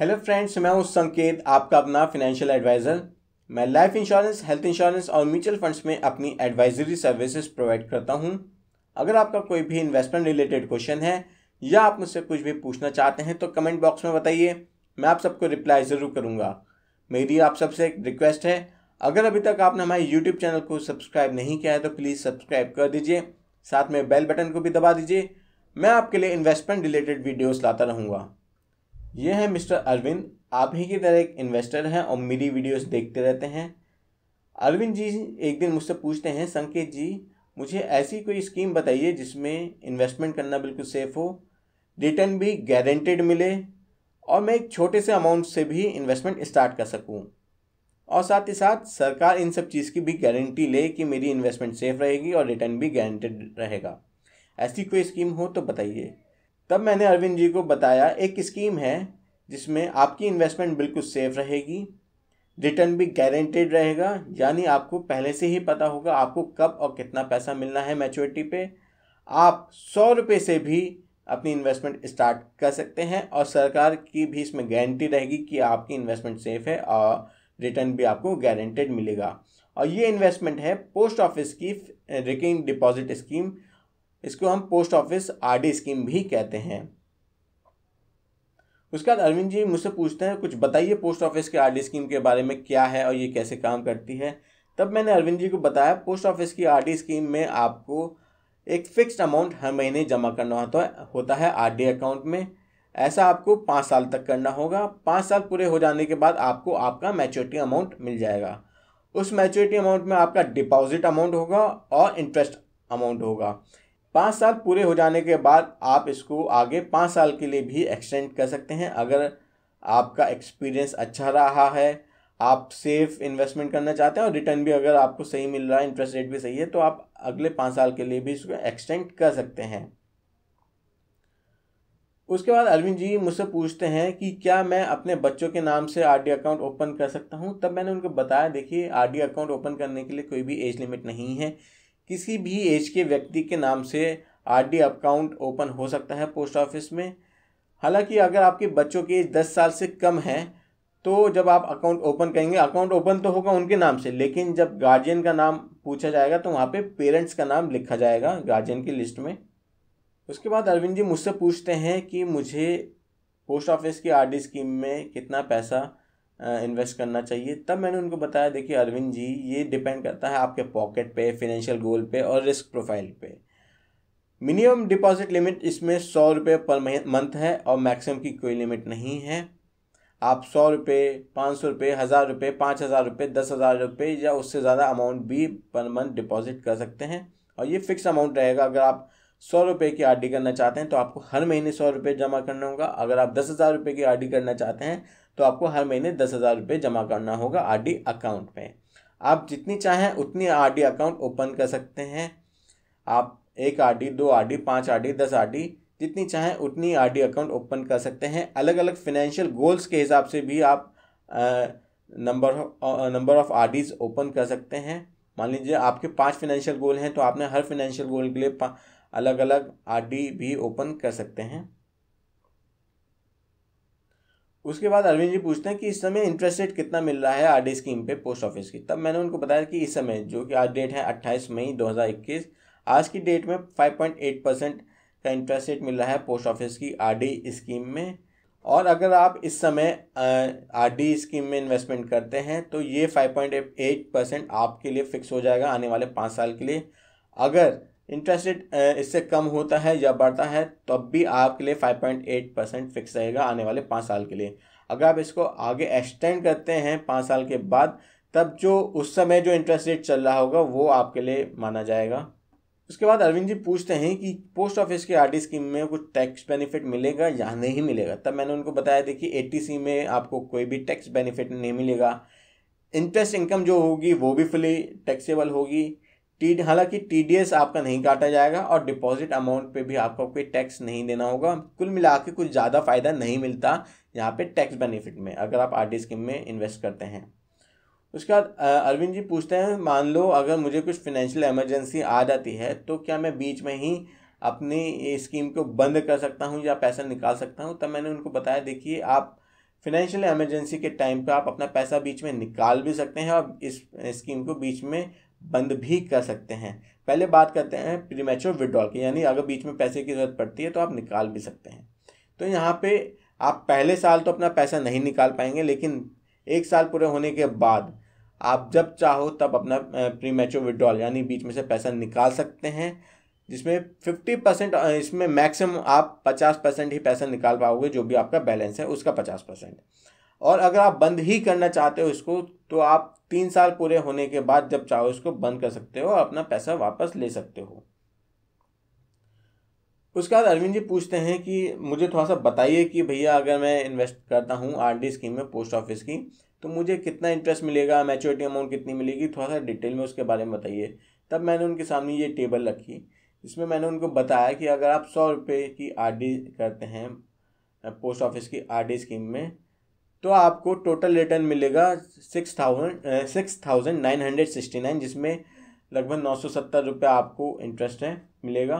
hello friends मैं हूं संकेत आपका अपना फाइनेंशियल एडवाइज़र मैं लाइफ इंश्योरेंस हेल्थ इंश्योरेंस और म्यूचुअल फंड्स में अपनी एडवाइजरी सर्विसेज प्रोवाइड करता हूं अगर आपका कोई भी इन्वेस्टमेंट रिलेटेड क्वेश्चन है या आप मुझसे कुछ भी पूछना चाहते हैं तो कमेंट बॉक्स में बताइए मैं आप सबको रिप्लाई ज़रूर करूँगा मेरी आप सबसे एक रिक्वेस्ट है अगर अभी तक आपने हमारे यूट्यूब चैनल को सब्सक्राइब नहीं किया है तो प्लीज़ सब्सक्राइब कर दीजिए साथ में बेल बटन को भी दबा दीजिए मैं आपके लिए इन्वेस्टमेंट रिलेटेड वीडियोस लाता रहूँगा ये हैं मिस्टर अरविंद आप ही की तरह एक इन्वेस्टर हैं और मेरी वीडियोस देखते रहते हैं अरविंद जी एक दिन मुझसे पूछते हैं संकेत जी मुझे ऐसी कोई स्कीम बताइए जिसमें इन्वेस्टमेंट करना बिल्कुल सेफ़ हो रिटर्न भी गारंटेड मिले और मैं एक छोटे से अमाउंट से भी इन्वेस्टमेंट स्टार्ट कर सकूं और साथ ही साथ सरकार इन सब चीज़ की भी गारंटी ले कि मेरी इन्वेस्टमेंट सेफ़ रहेगी और रिटर्न भी गारंटेड रहेगा ऐसी कोई स्कीम हो तो बताइए तब मैंने अरविंद जी को बताया एक स्कीम है जिसमें आपकी इन्वेस्टमेंट बिल्कुल सेफ रहेगी रिटर्न भी गारंटेड रहेगा यानी आपको पहले से ही पता होगा आपको कब और कितना पैसा मिलना है मैच्योरिटी पे आप सौ रुपये से भी अपनी इन्वेस्टमेंट स्टार्ट कर सकते हैं और सरकार की भी इसमें गारंटी रहेगी कि आपकी इन्वेस्टमेंट सेफ़ है और रिटर्न भी आपको गारंटेड मिलेगा और ये इन्वेस्टमेंट है पोस्ट ऑफिस की रिकिंग डिपॉजिट स्कीम इसको हम पोस्ट ऑफिस आरडी स्कीम भी कहते हैं उसके बाद अरविंद जी मुझसे पूछते हैं कुछ बताइए पोस्ट ऑफिस के आरडी स्कीम के बारे में क्या है और ये कैसे काम करती है तब मैंने अरविंद जी को बताया पोस्ट ऑफिस की आरडी स्कीम में आपको एक फिक्स्ड अमाउंट हर महीने जमा करना होता है होता है आरडी अकाउंट में ऐसा आपको पाँच साल तक करना होगा पाँच साल पूरे हो जाने के बाद आपको आपका मैच्योरिटी अमाउंट मिल जाएगा उस मैच्योरिटी अमाउंट में आपका डिपॉजिट अमाउंट होगा और इंटरेस्ट अमाउंट होगा पाँच साल पूरे हो जाने के बाद आप इसको आगे पाँच साल के लिए भी एक्सटेंड कर सकते हैं अगर आपका एक्सपीरियंस अच्छा रहा है आप सेफ इन्वेस्टमेंट करना चाहते हैं और रिटर्न भी अगर आपको सही मिल रहा है इंटरेस्ट रेट भी सही है तो आप अगले पाँच साल के लिए भी इसको एक्सटेंड कर सकते हैं उसके बाद अरविंद जी मुझसे पूछते हैं कि क्या मैं अपने बच्चों के नाम से आर अकाउंट ओपन कर सकता हूँ तब मैंने उनको बताया देखिए आर अकाउंट ओपन करने के लिए कोई भी एज लिमिट नहीं है किसी भी एज के व्यक्ति के नाम से आरडी अकाउंट ओपन हो सकता है पोस्ट ऑफिस में हालांकि अगर आपके बच्चों की एज दस साल से कम है तो जब आप अकाउंट ओपन करेंगे अकाउंट ओपन तो होगा उनके नाम से लेकिन जब गार्जियन का नाम पूछा जाएगा तो वहाँ पे पेरेंट्स का नाम लिखा जाएगा गार्जियन की लिस्ट में उसके बाद अरविंद जी मुझसे पूछते हैं कि मुझे पोस्ट ऑफिस की आर स्कीम में कितना पैसा इन्वेस्ट करना चाहिए तब मैंने उनको बताया देखिए अरविंद जी ये डिपेंड करता है आपके पॉकेट पे फिनेंशियल गोल पे और रिस्क प्रोफाइल पे मिनिमम डिपॉजिट लिमिट इसमें सौ रुपये पर मंथ है और मैक्सिमम की कोई लिमिट नहीं है आप सौ रुपये पाँच सौ रुपये हज़ार रुपये पाँच हज़ार रुपये दस हज़ार रुपये या उससे ज़्यादा अमाउंट भी पर मंथ डिपॉजिट कर सकते हैं और ये फिक्स अमाउंट रहेगा अगर आप सौ रुपये की आर करना चाहते हैं तो आपको हर महीने सौ रुपये जमा करना होगा अगर आप दस हज़ार रुपये की आर करना चाहते हैं तो आपको हर महीने दस हज़ार रुपये जमा करना होगा आर अकाउंट में आप जितनी चाहें उतनी आर अकाउंट ओपन कर सकते हैं आप एक आर डी दो आर डी पाँच आर डी दस आर डी जितनी चाहें उतनी आर डी अकाउंट ओपन कर सकते हैं अलग अलग फिनेंशियल गोल्स के हिसाब से भी आप number number of R Ds open कर सकते हैं मान लीजिए आपके पांच फिनेंशियल गोल हैं तो आपने हर फिनेंशियल गोल के लिए अलग अलग आरडी भी ओपन कर सकते हैं उसके बाद अरविंद जी पूछते हैं कि इस समय इंटरेस्ट रेट कितना मिल रहा है आरडी स्कीम पे पोस्ट ऑफिस की तब मैंने उनको बताया कि इस समय जो कि आज डेट है अट्ठाईस मई इक्कीस आज की डेट में एट परसेंट का इंटरेस्ट रेट मिल रहा है पोस्ट ऑफिस की डी स्कीम में और अगर आप इस समय आरडी स्कीम में इन्वेस्टमेंट करते हैं तो ये फाइव पॉइंट एट परसेंट आपके लिए फ़िक्स हो जाएगा आने वाले पाँच साल के लिए अगर इंटरेस्ट रेट इससे कम होता है या बढ़ता है तो भी आपके लिए 5.8 परसेंट फिक्स रहेगा आने वाले पाँच साल के लिए अगर आप इसको आगे एक्सटेंड करते हैं पाँच साल के बाद तब जो उस समय जो इंटरेस्ट रेट चल रहा होगा वो आपके लिए माना जाएगा उसके बाद अरविंद जी पूछते हैं कि पोस्ट ऑफिस की आर स्कीम में कुछ टैक्स बेनिफिट मिलेगा या नहीं मिलेगा तब मैंने उनको बताया देखिए ए में आपको कोई भी टैक्स बेनिफिट नहीं मिलेगा इंटरेस्ट इनकम जो होगी वो भी फुली टैक्सेबल होगी टी हालांकि टी आपका नहीं काटा जाएगा और डिपॉजिट अमाउंट पे भी आपको कोई टैक्स नहीं देना होगा कुल मिला के कुछ ज़्यादा फ़ायदा नहीं मिलता यहाँ पे टैक्स बेनिफिट में अगर आप आर स्कीम में इन्वेस्ट करते हैं उसके बाद अरविंद जी पूछते हैं मान लो अगर मुझे कुछ फिनेंशियल इमरजेंसी आ जाती है तो क्या मैं बीच में ही अपनी स्कीम को बंद कर सकता हूँ या पैसा निकाल सकता हूँ तब मैंने उनको बताया देखिए आप फिनेंशियल इमरजेंसी के टाइम पर आप अपना पैसा बीच में निकाल भी सकते हैं और इस स्कीम को बीच में बंद भी कर सकते हैं पहले बात करते हैं प्रीमेच्योर विड्रॉल की यानी अगर बीच में पैसे की ज़रूरत पड़ती है तो आप निकाल भी सकते हैं तो यहाँ पे आप पहले साल तो अपना पैसा नहीं निकाल पाएंगे लेकिन एक साल पूरे होने के बाद आप जब चाहो तब अपना प्रीमेच्योर विड्रॉल यानी बीच में से पैसा निकाल सकते हैं जिसमें फिफ्टी परसेंट इसमें मैक्सिमम आप पचास परसेंट ही पैसा निकाल पाओगे जो भी आपका बैलेंस है उसका पचास परसेंट और अगर आप बंद ही करना चाहते हो इसको तो आप तीन साल पूरे होने के बाद जब चाहो इसको बंद कर सकते हो और अपना पैसा वापस ले सकते हो उसके बाद अरविंद जी पूछते हैं कि मुझे थोड़ा सा बताइए कि भैया अगर मैं इन्वेस्ट करता हूँ आर स्कीम में पोस्ट ऑफिस की तो मुझे कितना इंटरेस्ट मिलेगा मैच्योरिटी अमाउंट कितनी मिलेगी थोड़ा सा डिटेल में उसके बारे में बताइए तब मैंने उनके सामने ये टेबल रखी इसमें मैंने उनको बताया कि अगर आप सौ रुपये की आर करते हैं पोस्ट ऑफिस की आर स्कीम में तो आपको टोटल रिटर्न मिलेगा six thousand six thousand nine hundred sixty nine जिसमें लगभग नौ सौ सत्तर रुपये आपको इंटरेस्ट है मिलेगा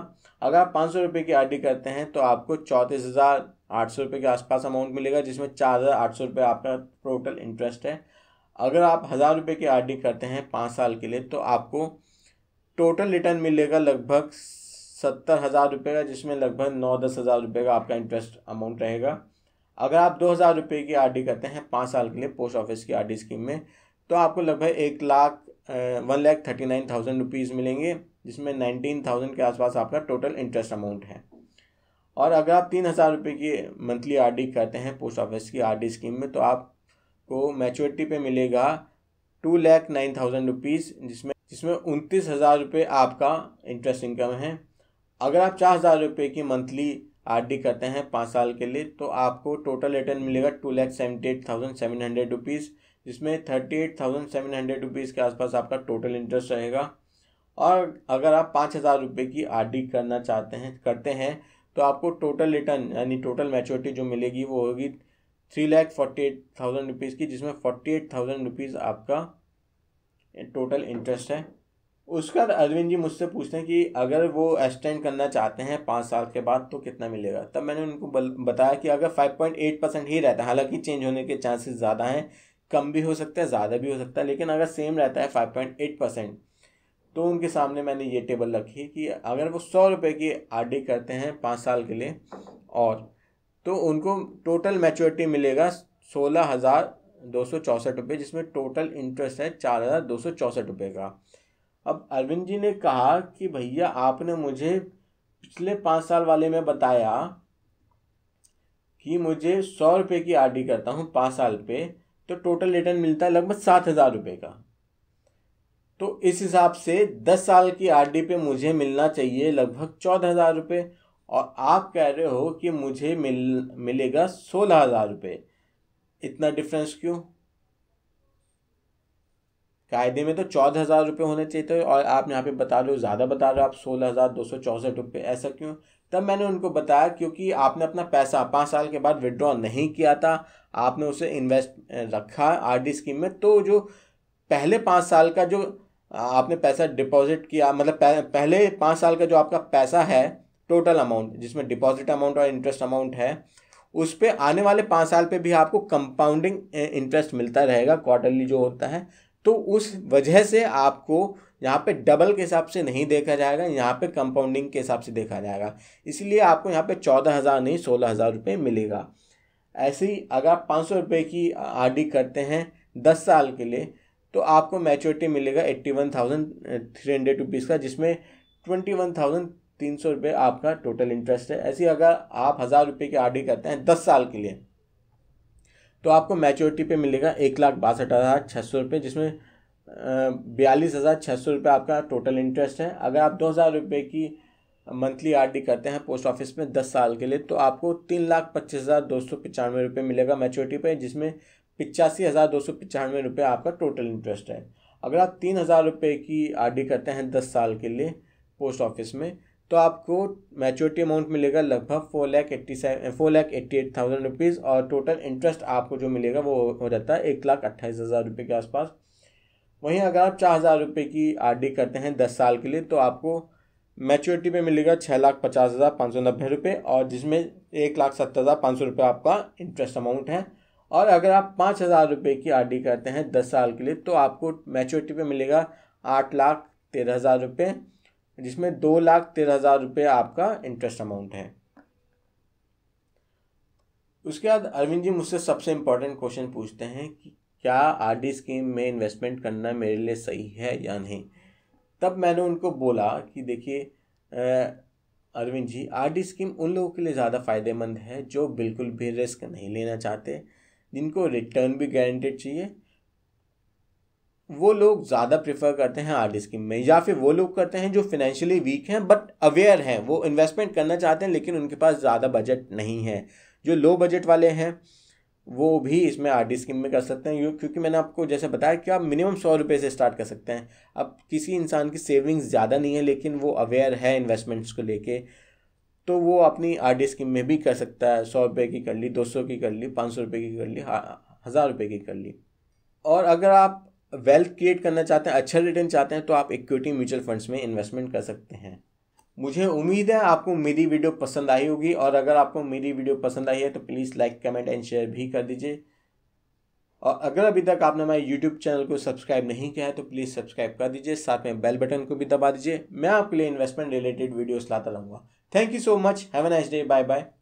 अगर आप पाँच सौ रुपये की आर करते हैं तो आपको चौंतीस हज़ार आठ सौ रुपये के आसपास अमाउंट मिलेगा जिसमें चार हज़ार आठ सौ रुपये आपका टोटल इंटरेस्ट है अगर आप हज़ार रुपये की आर करते हैं पाँच साल के लिए तो आपको टोटल रिटर्न मिलेगा लगभग सत्तर हज़ार रुपये का जिसमें लगभग नौ दस हज़ार रुपये का आपका इंटरेस्ट अमाउंट रहेगा अगर आप दो हज़ार रुपये की आर डी करते हैं पाँच साल के लिए पोस्ट ऑफिस की आर डी स्कीम में तो आपको लगभग एक lakh one lakh thirty nine thousand rupees मिलेंगे जिसमें नाइनटीन थाउजेंड के आसपास आपका टोटल इंटरेस्ट अमाउंट है और अगर आप तीन हज़ार रुपये की मंथली आर डी करते हैं पोस्ट ऑफिस की आर डी स्कीम में तो आपको मैच्योरिटी पे मिलेगा two lakh nine thousand rupees जिसमें जिसमें उनतीस हज़ार रुपये आपका इंटरेस्ट इनकम है अगर आप चार हज़ार रुपये की मंथली आरडी करते हैं पाँच साल के लिए तो आपको टोटल रिटर्न मिलेगा two lakh seventy eight thousand seven hundred rupees जिसमें thirty eight thousand seven hundred rupees के आसपास आपका टोटल इंटरेस्ट रहेगा और अगर आप पाँच हज़ार रुपये की आरडी करना चाहते हैं करते हैं तो आपको टोटल रिटर्न यानी टोटल मैच्योरिटी जो मिलेगी वो होगी three lakh forty eight thousand rupees की जिसमें फोर्टी एट थाउजेंड रुपीज़ आपका टोटल इंटरेस्ट है उसके बाद अरविंद जी मुझसे पूछते हैं कि अगर वो एक्सटेंड करना चाहते हैं पाँच साल के बाद तो कितना मिलेगा तब मैंने उनको बताया कि अगर फाइव पॉइंट एट परसेंट ही रहता है हालांकि चेंज होने के चांसेस ज़्यादा हैं कम भी हो सकता है ज़्यादा भी हो सकता है लेकिन अगर सेम रहता है फाइव पॉइंट एट परसेंट तो उनके सामने मैंने ये टेबल रखी कि अगर वो सौ रुपये की आर करते हैं पाँच साल के लिए और तो उनको टोटल मेचोरिटी मिलेगा सोलह हज़ार दो सौ चौंसठ रुपये जिसमें टोटल इंटरेस्ट है चार हज़ार दो सौ चौंसठ रुपये का अब अरविंद जी ने कहा कि भैया आपने मुझे पिछले पाँच साल वाले में बताया कि मुझे सौ रुपये की आर करता हूँ पाँच साल पे तो टोटल रिटर्न मिलता है लगभग सात हज़ार रुपये का तो इस हिसाब से दस साल की आर पे मुझे मिलना चाहिए लगभग चौदह हज़ार रुपये और आप कह रहे हो कि मुझे मिल मिलेगा सोलह हज़ार रुपये इतना डिफरेंस क्यों कायदे में तो चौदह हज़ार रुपये होने चाहिए थे और आप यहाँ पे बता रहे हो ज़्यादा बता रहे हो आप सोलह हज़ार दो सौ चौंसठ रुपये ऐसा क्यों तब मैंने उनको बताया क्योंकि आपने अपना पैसा पाँच साल के बाद विड्रॉ नहीं किया था आपने उसे इन्वेस्ट रखा आर स्कीम में तो जो पहले पाँच साल का जो आपने पैसा डिपॉजिट किया मतलब पहले पाँच साल का जो आपका पैसा है टोटल अमाउंट जिसमें डिपॉजिट अमाउंट और इंटरेस्ट अमाउंट है उस पर आने वाले पाँच साल पे भी आपको कंपाउंडिंग इंटरेस्ट मिलता रहेगा क्वार्टरली जो होता है तो उस वजह से आपको यहाँ पे डबल के हिसाब से नहीं देखा जाएगा यहाँ पे कंपाउंडिंग के हिसाब से देखा जाएगा इसलिए आपको यहाँ पे चौदह हज़ार नहीं सोलह हज़ार रुपये मिलेगा ऐसे ही अगर आप पाँच सौ रुपये की आर करते हैं दस साल के लिए तो आपको मैच्योरिटी मिलेगा eighty one thousand three hundred rupees का जिसमें ट्वेंटी वन थाउजेंड तीन सौ रुपये आपका टोटल इंटरेस्ट है ही अगर आप हज़ार रुपये की आर करते हैं दस साल के लिए तो आपको मैच्योरिटी पे मिलेगा एक लाख बासठ हज़ार छः सौ रुपये जिसमें बयालीस हज़ार छः सौ रुपये आपका टोटल इंटरेस्ट है अगर आप दो हज़ार रुपये की मंथली आर डी करते हैं पोस्ट ऑफिस में दस साल के लिए तो आपको तीन लाख पच्चीस हज़ार दो सौ पचानवे रुपये मिलेगा मैच्योरिटी पर जिसमें पिचासी हज़ार दो सौ पचानवे रुपये आपका टोटल इंटरेस्ट है अगर आप तीन हज़ार रुपये की आर डी करते हैं दस साल के लिए पोस्ट ऑफिस में तो आपको मैच्योरिटी अमाउंट मिलेगा लगभग four lakh eighty seven four lakh eighty eight thousand rupees और टोटल इंटरेस्ट आपको जो मिलेगा वो हो जाता है एक लाख अट्ठाईस हज़ार रुपये के आसपास वहीं अगर आप चार हज़ार रुपये की आर करते हैं दस साल के लिए तो आपको मैच्योरिटी पे मिलेगा छः लाख पचास हज़ार पाँच सौ नब्बे रुपये और जिसमें एक लाख सत्तर हज़ार पाँच सौ रुपये आपका इंटरेस्ट अमाउंट है और अगर आप पाँच हज़ार रुपये की आर करते हैं दस साल के लिए तो आपको मैच्योरिटी पे मिलेगा आठ लाख तेरह हज़ार रुपये जिसमें दो लाख तेरह हज़ार रुपये आपका इंटरेस्ट अमाउंट है उसके बाद अरविंद जी मुझसे सबसे इम्पोर्टेंट क्वेश्चन पूछते हैं कि क्या आर डी स्कीम में इन्वेस्टमेंट करना मेरे लिए सही है या नहीं तब मैंने उनको बोला कि देखिए Arvind ji R D scheme उन लोगों के लिए ज़्यादा फ़ायदेमंद है जो बिल्कुल भी रिस्क नहीं लेना चाहते जिनको रिटर्न भी गारंटेड चाहिए वो लोग ज़्यादा प्रेफर करते हैं आर डी स्कीम में या फिर वो लोग करते हैं जो फिनेंशियली वीक हैं बट अवेयर हैं वो इन्वेस्टमेंट करना चाहते हैं लेकिन उनके पास ज़्यादा बजट नहीं है जो लो बजट वाले हैं वो भी इसमें आर डी स्कीम में कर सकते हैं क्योंकि मैंने आपको जैसे बताया कि आप मिनिमम सौ रुपये से स्टार्ट कर सकते हैं अब किसी इंसान की सेविंग्स ज़्यादा नहीं है लेकिन वो अवेयर है इन्वेस्टमेंट्स को लेके तो वो अपनी आर डी स्कीम में भी कर सकता है सौ रुपये की कर ली दो सौ की कर ली पाँच सौ रुपये की कर ली हज़ार रुपये की कर ली और अगर आप वेल्थ क्रिएट करना चाहते हैं अच्छा रिटर्न चाहते हैं तो आप इक्विटी म्यूचुअल फंड्स में इन्वेस्टमेंट कर सकते हैं मुझे उम्मीद है आपको मेरी वीडियो पसंद आई होगी और अगर आपको मेरी वीडियो पसंद आई है तो please like comment and share भी कर दीजिए और अगर अभी तक आपने हमारे यूट्यूब चैनल को सब्सक्राइब नहीं किया है तो प्लीज़ सब्सक्राइब कर दीजिए साथ में बेल बटन को भी दबा दीजिए मैं आपके लिए इन्वेस्टमेंट रिलेटेड वीडियोस लाता रहूँगा thank you so much have a nice day bye bye